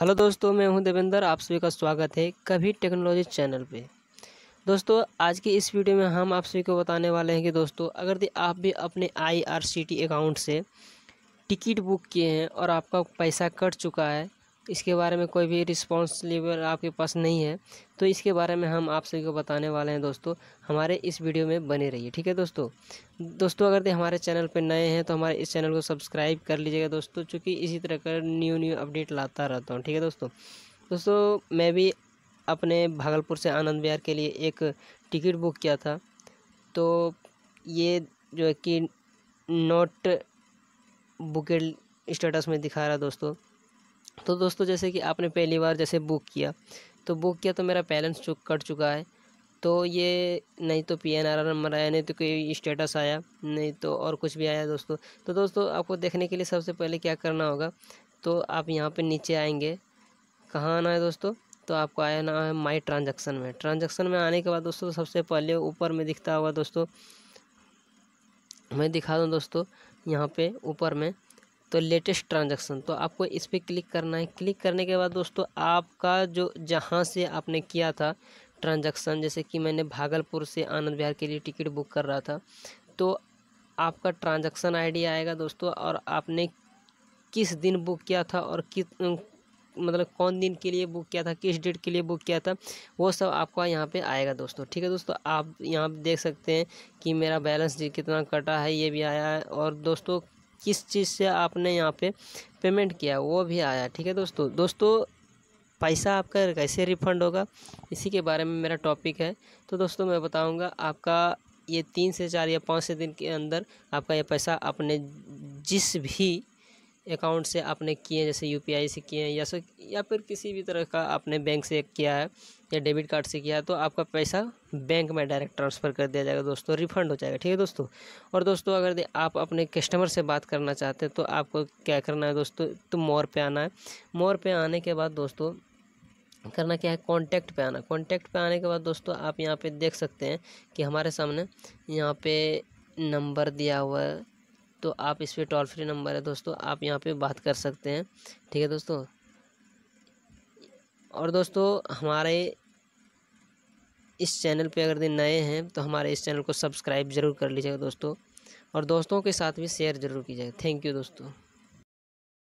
hello दोस्तों मैं हूं देवेंद्र आप सभी का स्वागत है कभी टेक्नोलॉजी चैनल पे दोस्तों आज की इस वीडियो में हम आप सभी को बताने वाले हैं कि दोस्तों अगर आप भी अपने आईआरसीटी अकाउंट से टिकट बुक किए हैं और आपका पैसा कट चुका है इसके बारे में कोई भी रिस्पॉन्सलेबल आपके पास नहीं है तो इसके बारे में हम आप सभी को बताने वाले हैं दोस्तों हमारे इस वीडियो में बने रहिए ठीक है दोस्तों दोस्तों अगर दे हमारे चैनल पर नए हैं तो हमारे इस चैनल को सब्सक्राइब कर लीजिएगा दोस्तों चूँकि इसी तरह का न्यू न्यू अपडेट लाता रहता हूँ ठीक है दोस्तों दोस्तों मैं भी अपने भागलपुर से आनंद विहार के लिए एक टिकट बुक किया था तो ये जो है कि नॉट बुकेड स्टेटस में दिखा रहा दोस्तों तो दोस्तों जैसे कि आपने पहली बार जैसे बुक किया तो बुक किया तो मेरा बैलेंस चुक कट चुका है तो ये नहीं तो पी एन आर नंबर आया नहीं तो कोई स्टेटस आया नहीं तो और कुछ भी आया दोस्तों तो दोस्तों आपको देखने के लिए सबसे पहले क्या करना होगा तो आप यहाँ पर नीचे आएँगे कहाँ आना है दोस्तों तो आपको आया ना है माई ट्रांजेक्शन में ट्रांजेक्शन में आने के बाद दोस्तों सबसे पहले ऊपर में दिखता होगा दोस्तों मैं दिखा दूँ दोस्तों यहाँ पे ऊपर में तो लेटेस्ट ट्रांजैक्शन तो आपको इस पर क्लिक करना है क्लिक करने के बाद दोस्तों आपका जो जहाँ से आपने किया था ट्रांजैक्शन जैसे कि मैंने भागलपुर से आनंद विहार के लिए टिकट बुक कर रहा था तो आपका ट्रांजैक्शन आईडी आएगा दोस्तों और आपने किस दिन बुक किया था और किस मतलब कौन दिन के लिए बुक किया था किस डेट के लिए बुक किया था वो सब आपका यहाँ पे आएगा दोस्तों ठीक है दोस्तों आप यहाँ देख सकते हैं कि मेरा बैलेंस कितना कटा है ये भी आया है और दोस्तों किस चीज़ से आपने यहाँ पे पेमेंट किया वो भी आया ठीक है दोस्तों दोस्तों पैसा आपका कैसे रिफंड होगा इसी के बारे में मेरा टॉपिक है तो दोस्तों मैं बताऊँगा आपका ये तीन से चार या पाँच से दिन के अंदर आपका ये पैसा अपने जिस भी अकाउंट से आपने किए जैसे यूपीआई से किए हैं या सो या फिर किसी भी तरह का आपने बैंक से किया है या डेबिट कार्ड से किया है तो आपका पैसा बैंक में डायरेक्ट ट्रांसफ़र कर दिया जाएगा दोस्तों रिफंड हो जाएगा ठीक है दोस्तों और दोस्तों अगर आप अपने कस्टमर से बात करना चाहते हैं तो आपको क्या करना है दोस्तों तो मोर पे आना है मोर पे आने के बाद दोस्तों करना क्या है कॉन्टैक्ट पे आना कॉन्टैक्ट पे आने के बाद दोस्तों आप यहाँ पे देख सकते हैं कि हमारे सामने यहाँ पे नंबर दिया हुआ है तो आप इस पर टोल फ्री नंबर है दोस्तों आप यहाँ पे बात कर सकते हैं ठीक है दोस्तों और दोस्तों हमारे इस चैनल पे अगर नए हैं तो हमारे इस चैनल को सब्सक्राइब ज़रूर कर लीजिएगा दोस्तों और दोस्तों के साथ भी शेयर ज़रूर कीजिएगा थैंक यू दोस्तों